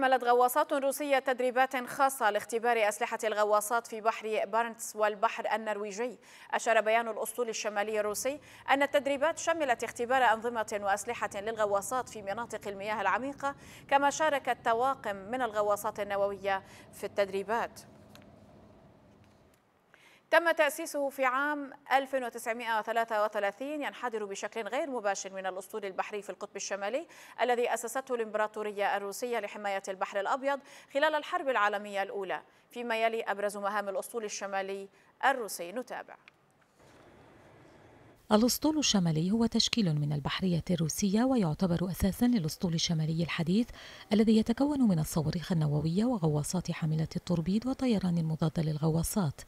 أكملت غواصات روسية تدريبات خاصة لاختبار أسلحة الغواصات في بحر بارنتس والبحر النرويجي أشار بيان الأسطول الشمالي الروسي أن التدريبات شملت اختبار أنظمة وأسلحة للغواصات في مناطق المياه العميقة كما شاركت طواقم من الغواصات النووية في التدريبات تم تأسيسه في عام 1933 ينحدر بشكل غير مباشر من الأسطول البحري في القطب الشمالي الذي أسسته الإمبراطورية الروسية لحماية البحر الأبيض خلال الحرب العالمية الأولى فيما يلي أبرز مهام الأسطول الشمالي الروسي نتابع الأسطول الشمالي هو تشكيل من البحرية الروسية ويعتبر أساسا للأسطول الشمالي الحديث الذي يتكون من الصواريخ النووية وغواصات حاملة التوربيد وطيران المضاد للغواصات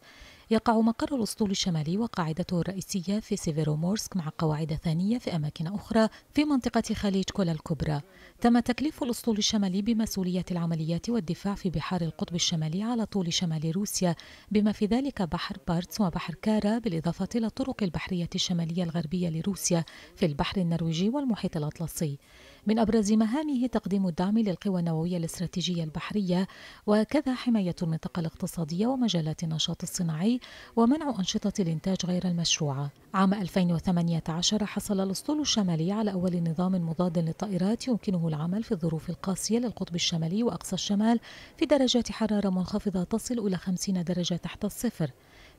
يقع مقر الأسطول الشمالي وقاعدته الرئيسية في سيفيرومورسك مع قواعد ثانية في أماكن أخرى في منطقة خليج كولا الكبرى تم تكليف الأسطول الشمالي بمسؤولية العمليات والدفاع في بحار القطب الشمالي على طول شمال روسيا بما في ذلك بحر بارتس وبحر كارا بالإضافة إلى الطرق البحرية الشمالية الغربية لروسيا في البحر النرويجي والمحيط الأطلسي من أبرز مهامه تقديم الدعم للقوى النووية الاستراتيجية البحرية وكذا حماية المنطقة الاقتصادية ومجالات النشاط الصناعي الزراعي ومنع أنشطة الإنتاج غير المشروعة عام 2018 حصل الأسطول الشمالي على أول نظام مضاد للطائرات يمكنه العمل في الظروف القاسية للقطب الشمالي وأقصى الشمال في درجات حرارة منخفضة تصل إلى 50 درجة تحت الصفر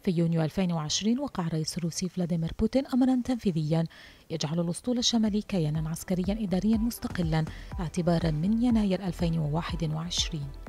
في يونيو 2020 وقع الرئيس الروسي فلاديمير بوتين أمرا تنفيذيا يجعل الأسطول الشمالي كيانا عسكريا إداريا مستقلا اعتبارا من يناير 2021